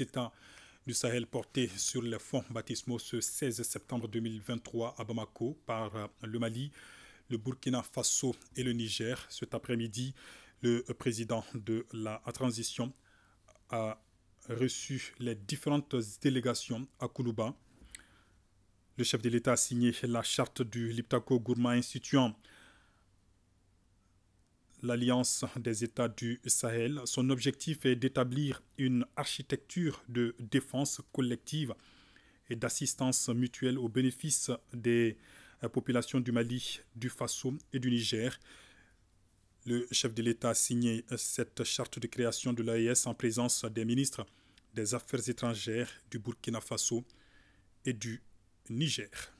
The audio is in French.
états du Sahel porté sur les fonds baptismaux ce 16 septembre 2023 à Bamako par euh, le Mali, le Burkina Faso et le Niger. Cet après-midi, le président de la transition a reçu les différentes délégations à Koulouba. Le chef de l'État a signé la charte du Liptako Gourma instituant l'Alliance des États du Sahel. Son objectif est d'établir une architecture de défense collective et d'assistance mutuelle au bénéfice des euh, populations du Mali, du Faso et du Niger. Le chef de l'État a signé euh, cette charte de création de l'AES en présence des ministres des Affaires étrangères du Burkina Faso et du Niger.